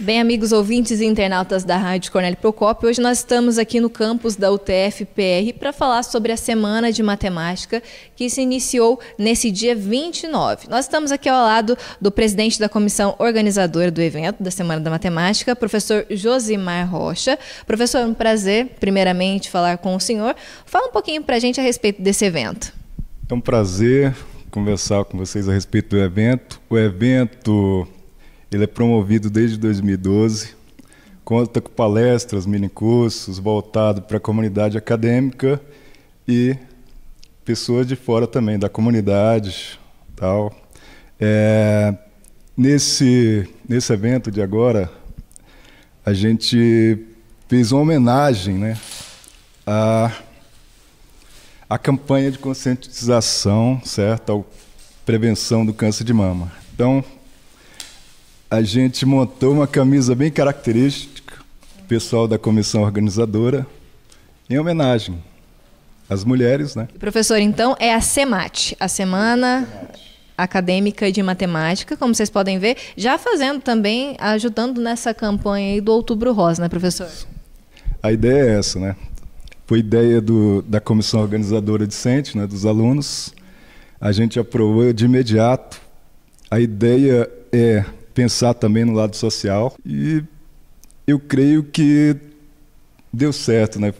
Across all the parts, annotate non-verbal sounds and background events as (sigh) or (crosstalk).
Bem, amigos ouvintes e internautas da Rádio Cornélio Procópio, hoje nós estamos aqui no campus da UTF-PR para falar sobre a Semana de Matemática que se iniciou nesse dia 29. Nós estamos aqui ao lado do presidente da comissão organizadora do evento da Semana da Matemática, professor Josimar Rocha. Professor, é um prazer, primeiramente, falar com o senhor. Fala um pouquinho para a gente a respeito desse evento. É um prazer conversar com vocês a respeito do evento. O evento ele é promovido desde 2012, conta com palestras, minicursos voltado para a comunidade acadêmica e pessoas de fora também da comunidade, tal. É, nesse nesse evento de agora, a gente fez uma homenagem, né, a a campanha de conscientização, certo, à prevenção do câncer de mama. Então, a gente montou uma camisa bem característica, pessoal da comissão organizadora, em homenagem às mulheres, né? Professor, então é a SEMAT, a Semana Acadêmica de Matemática, como vocês podem ver, já fazendo também, ajudando nessa campanha aí do Outubro Rosa, né, professor? A ideia é essa, né? Foi ideia do, da comissão organizadora discente, né, dos alunos. A gente aprovou de imediato. A ideia é pensar também no lado social. E eu creio que deu certo, né?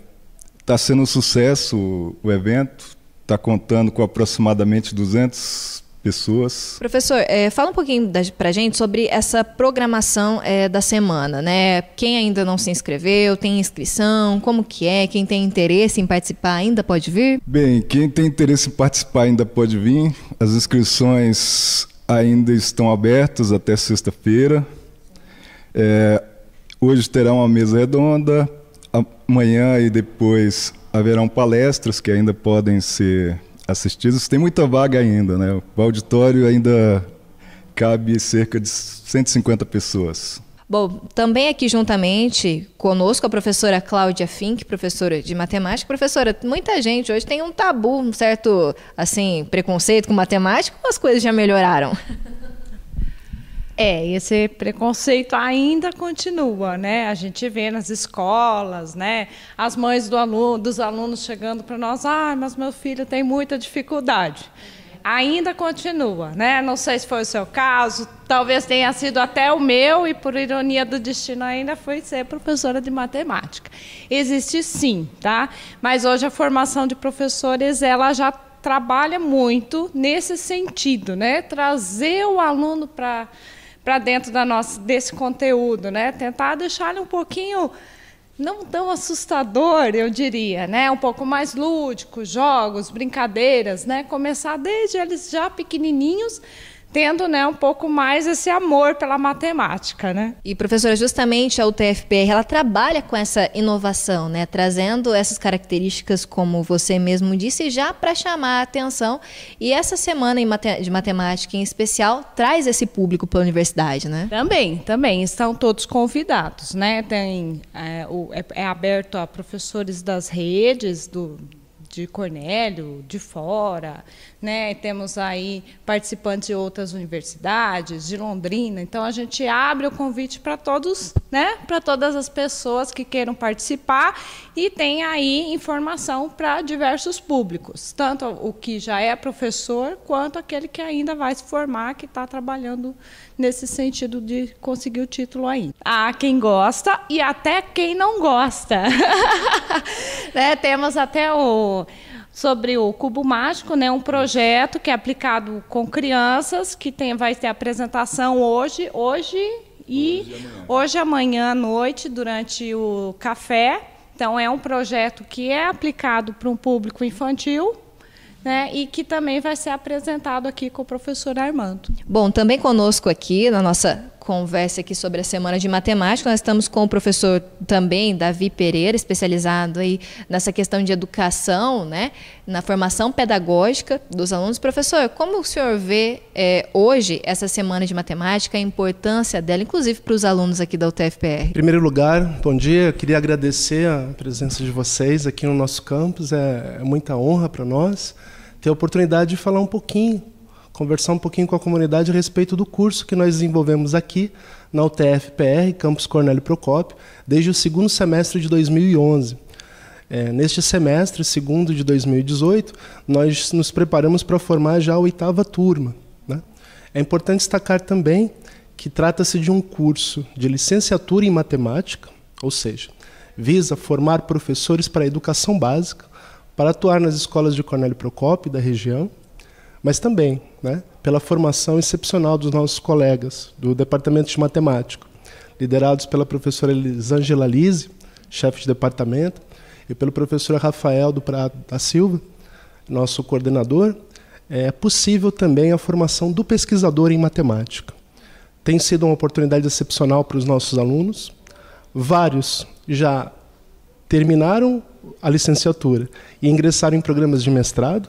Está sendo um sucesso o evento, está contando com aproximadamente 200 pessoas. Professor, é, fala um pouquinho para a gente sobre essa programação é, da semana, né? Quem ainda não se inscreveu, tem inscrição, como que é? Quem tem interesse em participar ainda pode vir? Bem, quem tem interesse em participar ainda pode vir. As inscrições ainda estão abertos até sexta-feira. É, hoje terá uma mesa redonda, amanhã e depois haverão palestras que ainda podem ser assistidas. Tem muita vaga ainda, né? O auditório ainda cabe cerca de 150 pessoas. Bom, também aqui juntamente conosco a professora Cláudia Fink, professora de matemática. Professora, muita gente hoje tem um tabu, um certo assim preconceito com matemática, ou as coisas já melhoraram? É, esse preconceito ainda continua, né? A gente vê nas escolas, né? As mães do aluno, dos alunos chegando para nós, ah, mas meu filho tem muita dificuldade ainda continua, né? Não sei se foi o seu caso, talvez tenha sido até o meu e por ironia do destino ainda foi ser professora de matemática. Existe sim, tá? Mas hoje a formação de professores ela já trabalha muito nesse sentido, né? Trazer o aluno para para dentro da nossa desse conteúdo, né? Tentar deixar ele um pouquinho não tão assustador, eu diria, né? Um pouco mais lúdico, jogos, brincadeiras, né? Começar desde eles já pequenininhos tendo né, um pouco mais esse amor pela matemática. Né? E, professora, justamente a UTFPR ela trabalha com essa inovação, né, trazendo essas características, como você mesmo disse, já para chamar a atenção. E essa semana de matemática, em especial, traz esse público para a universidade, né? Também, também. Estão todos convidados. Né? Tem, é, o, é, é aberto a professores das redes, do, de Cornélio, de fora, né? temos aí participantes de outras universidades, de Londrina. Então, a gente abre o convite para todos né, para todas as pessoas que queiram participar e tem aí informação para diversos públicos, tanto o que já é professor quanto aquele que ainda vai se formar, que está trabalhando nesse sentido de conseguir o título ainda. Há quem gosta e até quem não gosta. (laughs) né, temos até o sobre o Cubo Mágico, né? Um projeto que é aplicado com crianças, que tem, vai ter apresentação hoje. Hoje e hoje, amanhã. hoje amanhã à noite, durante o café, então é um projeto que é aplicado para um público infantil, né, e que também vai ser apresentado aqui com o professor Armando. Bom, também conosco aqui na nossa conversa aqui sobre a Semana de Matemática. Nós estamos com o professor também, Davi Pereira, especializado aí nessa questão de educação, né, na formação pedagógica dos alunos. Professor, como o senhor vê é, hoje essa Semana de Matemática, a importância dela, inclusive para os alunos aqui da UTFPR? Em primeiro lugar, bom dia. Eu queria agradecer a presença de vocês aqui no nosso campus. É, é muita honra para nós ter a oportunidade de falar um pouquinho conversar um pouquinho com a comunidade a respeito do curso que nós desenvolvemos aqui na UTF-PR, Campus Cornélio Procópio, desde o segundo semestre de 2011. É, neste semestre, segundo de 2018, nós nos preparamos para formar já a oitava turma. Né? É importante destacar também que trata-se de um curso de licenciatura em matemática, ou seja, visa formar professores para a educação básica, para atuar nas escolas de Cornélio Procópio da região, mas também né, pela formação excepcional dos nossos colegas do Departamento de Matemática, liderados pela professora Elisângela Lise, chefe de departamento, e pelo professor Rafael do Prado da Silva, nosso coordenador, é possível também a formação do pesquisador em matemática. Tem sido uma oportunidade excepcional para os nossos alunos. Vários já terminaram a licenciatura e ingressaram em programas de mestrado,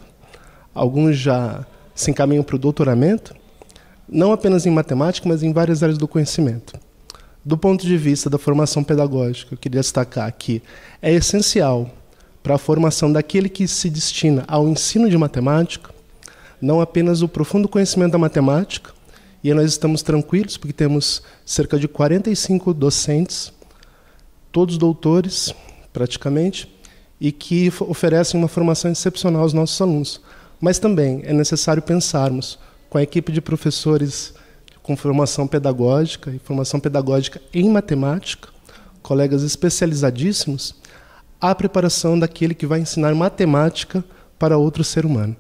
alguns já se encaminham para o doutoramento, não apenas em matemática, mas em várias áreas do conhecimento. Do ponto de vista da formação pedagógica, eu queria destacar que é essencial para a formação daquele que se destina ao ensino de matemática, não apenas o profundo conhecimento da matemática, e nós estamos tranquilos porque temos cerca de 45 docentes, todos doutores, praticamente, e que oferecem uma formação excepcional aos nossos alunos. Mas também é necessário pensarmos com a equipe de professores com formação pedagógica e formação pedagógica em matemática, colegas especializadíssimos, a preparação daquele que vai ensinar matemática para outro ser humano.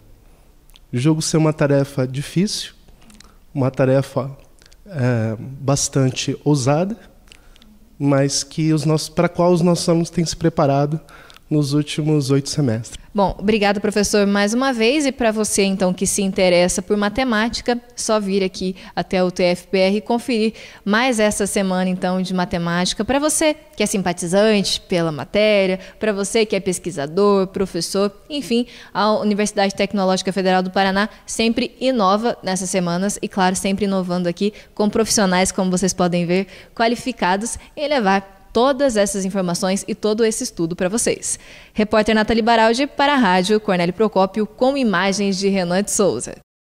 jogo ser uma tarefa difícil, uma tarefa é, bastante ousada, mas que os nossos, para a qual os nossos alunos têm se preparado nos últimos oito semestres. Bom, obrigado, professor, mais uma vez. E para você, então, que se interessa por matemática, só vir aqui até o TFPR e conferir mais essa semana, então, de matemática. Para você que é simpatizante pela matéria, para você que é pesquisador, professor, enfim, a Universidade Tecnológica Federal do Paraná sempre inova nessas semanas e, claro, sempre inovando aqui com profissionais, como vocês podem ver, qualificados em levar todas essas informações e todo esse estudo para vocês. Repórter Nathalie Baraldi para a Rádio Cornélio Procópio com imagens de Renan de Souza.